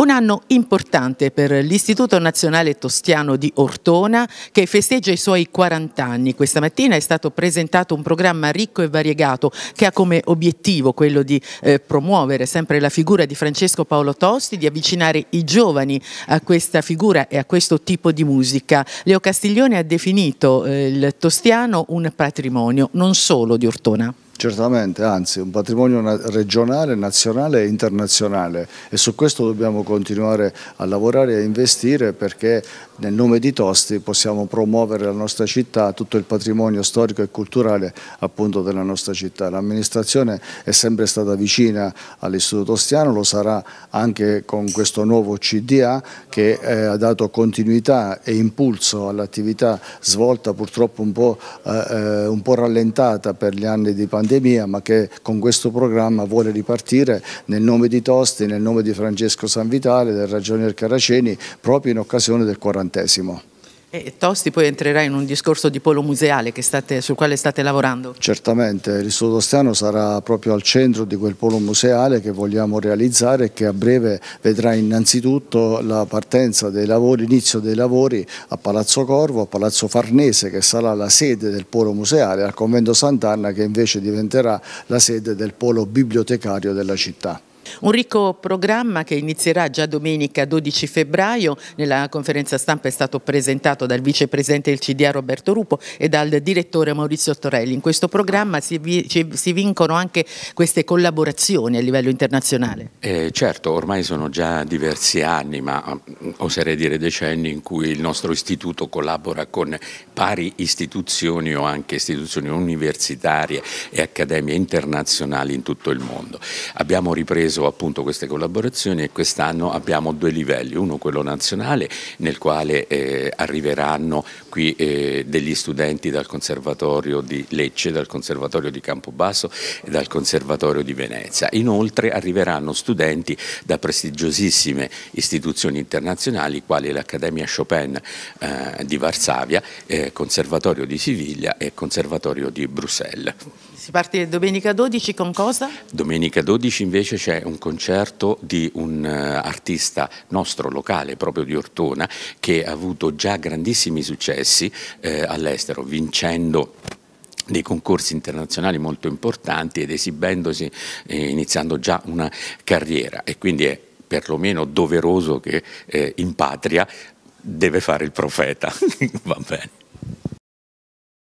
Un anno importante per l'Istituto Nazionale Tostiano di Ortona che festeggia i suoi 40 anni. Questa mattina è stato presentato un programma ricco e variegato che ha come obiettivo quello di eh, promuovere sempre la figura di Francesco Paolo Tosti, di avvicinare i giovani a questa figura e a questo tipo di musica. Leo Castiglione ha definito eh, il Tostiano un patrimonio non solo di Ortona. Certamente, anzi, un patrimonio regionale, nazionale e internazionale e su questo dobbiamo continuare a lavorare e a investire perché nel nome di Tosti possiamo promuovere la nostra città, tutto il patrimonio storico e culturale appunto della nostra città. L'amministrazione è sempre stata vicina all'Istituto Tostiano, lo sarà anche con questo nuovo CDA che eh, ha dato continuità e impulso all'attività svolta purtroppo un po', eh, eh un po' rallentata per gli anni di pandemia pandemia ma che con questo programma vuole ripartire nel nome di Tosti, nel nome di Francesco Sanvitale, del ragionier Caraceni proprio in occasione del quarantesimo. E Tosti poi entrerà in un discorso di polo museale state, sul quale state lavorando. Certamente, l'Istituto Ostiano sarà proprio al centro di quel polo museale che vogliamo realizzare e che a breve vedrà innanzitutto la partenza dei lavori, l'inizio dei lavori a Palazzo Corvo, a Palazzo Farnese che sarà la sede del polo museale, al Convento Sant'Anna che invece diventerà la sede del polo bibliotecario della città. Un ricco programma che inizierà già domenica 12 febbraio, nella conferenza stampa è stato presentato dal vicepresidente del CDA Roberto Rupo e dal direttore Maurizio Torelli. In questo programma si, vi, si vincono anche queste collaborazioni a livello internazionale. Eh, certo, ormai sono già diversi anni, ma mm, oserei dire decenni, in cui il nostro istituto collabora con pari istituzioni o anche istituzioni universitarie e accademie internazionali in tutto il mondo. Abbiamo ripreso preso appunto queste collaborazioni e quest'anno abbiamo due livelli, uno quello nazionale nel quale eh, arriveranno qui eh, degli studenti dal Conservatorio di Lecce, dal Conservatorio di Campobasso e dal Conservatorio di Venezia. Inoltre arriveranno studenti da prestigiosissime istituzioni internazionali quali l'Accademia Chopin eh, di Varsavia, eh, Conservatorio di Siviglia e Conservatorio di Bruxelles. Si parte domenica 12 con cosa? Domenica 12 invece c'è un concerto di un eh, artista nostro locale, proprio di Ortona, che ha avuto già grandissimi successi eh, all'estero, vincendo dei concorsi internazionali molto importanti ed esibendosi, eh, iniziando già una carriera e quindi è perlomeno doveroso che eh, in patria deve fare il profeta, va bene.